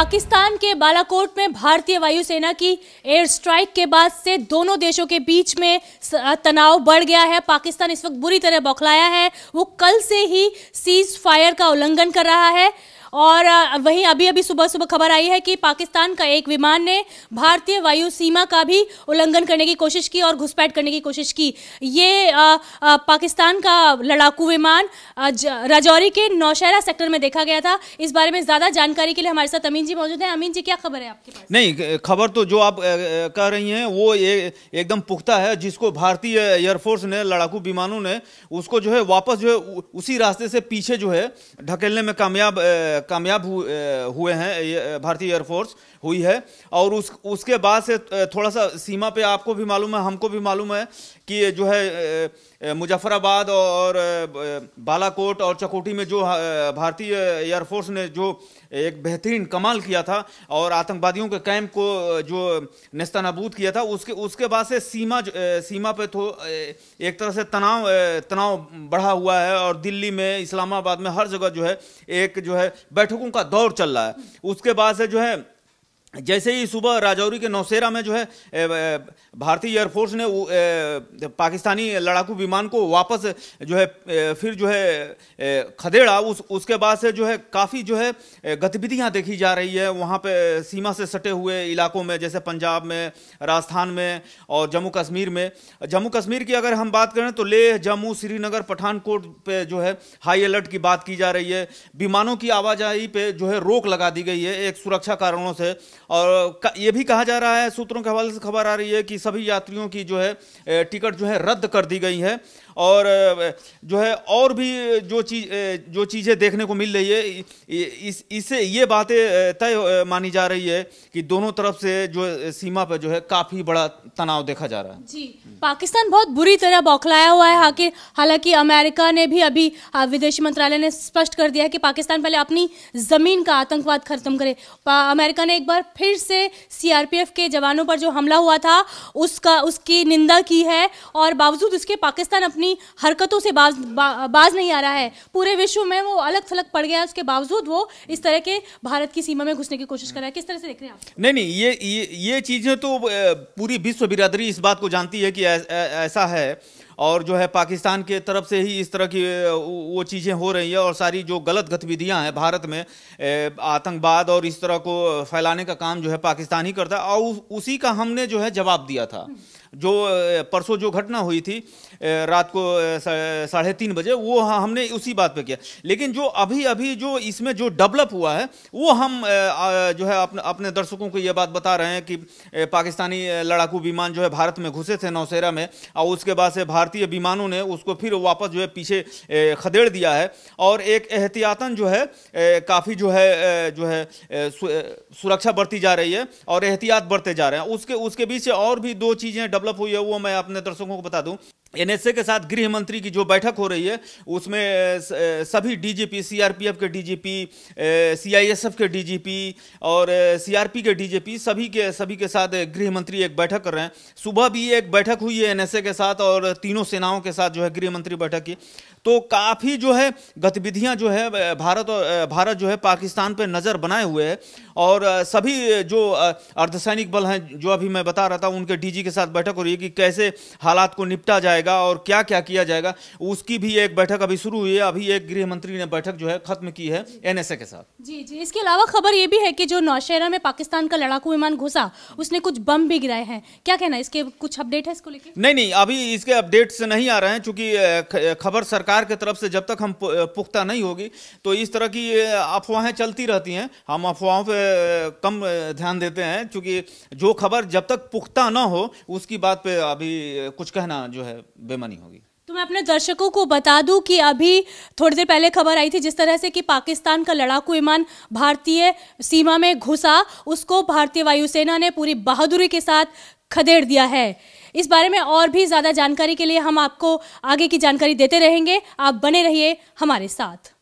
पाकिस्तान के बालाकोट में भारतीय वायुसेना की एयर स्ट्राइक के बाद से दोनों देशों के बीच में तनाव बढ़ गया है पाकिस्तान इस वक्त बुरी तरह बौखलाया है वो कल से ही सीज फायर का उल्लंघन कर रहा है और वहीं अभी अभी सुबह सुबह खबर आई है कि पाकिस्तान का एक विमान ने भारतीय वायु सीमा का भी उल्लंघन करने की कोशिश की और घुसपैठ करने की कोशिश की ये आ, आ, पाकिस्तान का लड़ाकू विमान राजौरी के नौशहरा सेक्टर में देखा गया था इस बारे में ज़्यादा जानकारी के लिए हमारे साथ अमीन जी मौजूद हैं अमीन जी क्या खबर है आपके पास नहीं खबर तो जो आप कह रही हैं वो एकदम पुख्ता है जिसको भारतीय एयरफोर्स ने लड़ाकू विमानों ने उसको जो है वापस जो है उसी रास्ते से पीछे जो है ढकेलने में कामयाब कामयाब हुए हैं भारतीय एयरफोर्स हुई है और उस उसके बाद से थोड़ा सा सीमा पे आपको भी मालूम है हमको भी मालूम है कि जो है मुजफ्फराबाद और बालाकोट और चकोटी में जो भारतीय एयरफोर्स ने जो एक बेहतरीन कमाल किया था और आतंकवादियों के कैंप को जो नस्तानाबूद किया था उसके उसके बाद से सीमा सीमा पे तो एक तरह से तनाव तनाव बढ़ा हुआ है और दिल्ली में इस्लामाबाद में हर जगह जो है एक जो है बैठकों का दौर चल रहा है उसके बाद से जो है जैसे ही सुबह राजौरी के नौसेरा में जो है भारतीय एयरफोर्स ने पाकिस्तानी लड़ाकू विमान को वापस जो है फिर जो है खदेड़ा उस उसके बाद से जो है काफ़ी जो है गतिविधियां देखी जा रही है वहां पे सीमा से सटे हुए इलाकों में जैसे पंजाब में राजस्थान में और जम्मू कश्मीर में जम्मू कश्मीर की अगर हम बात करें तो लेह जम्मू श्रीनगर पठानकोट पर जो है हाई अलर्ट की बात की जा रही है विमानों की आवाजाही पर जो है रोक लगा दी गई है एक सुरक्षा कारणों से और ये भी कहा जा रहा है सूत्रों के हवाले से खबर आ रही है कि सभी यात्रियों की जो है टिकट जो है रद्द कर दी गई है और जो है और भी जो चीज जो चीज़ें देखने को मिल रही है इस इससे ये बातें तय मानी जा रही है कि दोनों तरफ से जो सीमा पर जो है काफ़ी बड़ा तनाव देखा जा रहा है जी पाकिस्तान बहुत बुरी तरह बौखलाया हुआ है हालांकि अमेरिका ने भी अभी विदेश मंत्रालय ने स्पष्ट कर दिया है कि पाकिस्तान पहले अपनी ज़मीन का आतंकवाद खत्म करे अमेरिका ने एक बार फिर से सीआरपीएफ के जवानों पर जो हमला हुआ था उसका उसकी निंदा की है और बावजूद उसके पाकिस्तान अपनी हरकतों से बाज बा, बाज नहीं आ रहा है पूरे विश्व में वो अलग थलग पड़ गया है उसके बावजूद वो इस तरह के भारत की सीमा में घुसने की कोशिश कर रहा है किस तरह से देख रहे हैं आप नहीं नहीं ये ये, ये चीज़ें तो पूरी विश्व बिरादरी इस बात को जानती है कि ऐसा है और जो है पाकिस्तान के तरफ से ही इस तरह की वो चीज़ें हो रही है और सारी जो गलत गतिविधियां हैं भारत में आतंकवाद और इस तरह को फैलाने का काम जो है पाकिस्तान ही करता है और उसी का हमने जो है जवाब दिया था जो परसों जो घटना हुई थी रात को साढ़े तीन बजे वो हमने उसी बात पे किया लेकिन जो अभी अभी जो इसमें जो डेवलप हुआ है वो हम जो है अपने अपने दर्शकों को ये बात बता रहे हैं कि पाकिस्तानी लड़ाकू विमान जो है भारत में घुसे थे नौसेरा में और उसके बाद से भारतीय विमानों ने उसको फिर वापस जो है पीछे खदेड़ दिया है और एक एहतियातन जो है काफ़ी जो है जो है सुरक्षा बरती जा रही है और एहतियात बरते जा रहे हैं उसके उसके बीच और भी दो चीज़ें डेवलप मतलब हुई है वो मैं अपने दर्शकों को बता दूं एनएसए के साथ गृह मंत्री की जो बैठक हो रही है उसमें सभी डीजीपी सीआरपीएफ के डीजीपी सीआईएसएफ के डीजीपी और सीआरपी के डीजीपी सभी के सभी के साथ गृह मंत्री एक बैठक कर रहे हैं सुबह भी एक बैठक हुई है एनएसए के साथ और तीनों सेनाओं के साथ जो है गृह मंत्री बैठक की तो काफ़ी जो है गतिविधियां जो है भारत और भारत जो है पाकिस्तान पर नज़र बनाए हुए है और सभी जो अर्धसैनिक बल हैं जो अभी मैं बता रहा था उनके डीजी के साथ बैठक हो रही है कि कैसे हालात को निपटा जाए जाएगा और क्या क्या किया जाएगा उसकी भी एक बैठक अभी शुरू हुई है अभी एक गृह मंत्री ने बैठक जो है खत्म की है एनएसए के साथ जी जी इसके अलावा खबर ये भी है कि जो नौशहरा में पाकिस्तान का लड़ाकू विमान घुसा उसने कुछ बम भी गिराए हैं क्या कहना है इसके कुछ अपडेट है इसको लेकर नहीं नहीं अभी इसके अपडेट नहीं आ रहे हैं चूंकि खबर सरकार की तरफ से जब तक हम पुख्ता नहीं होगी तो इस तरह की अफवाहें चलती रहती हैं हम अफवाहों पे कम ध्यान देते हैं क्योंकि जो खबर जब तक पुख्ता ना हो उसकी बात पे अभी कुछ कहना जो है बेमानी होगी तो मैं अपने दर्शकों को बता दूं कि अभी थोड़ी देर पहले खबर आई थी जिस तरह से कि पाकिस्तान का लड़ाकू विमान भारतीय सीमा में घुसा उसको भारतीय वायुसेना ने पूरी बहादुरी के साथ खदेड़ दिया है इस बारे में और भी ज़्यादा जानकारी के लिए हम आपको आगे की जानकारी देते रहेंगे आप बने रहिए हमारे साथ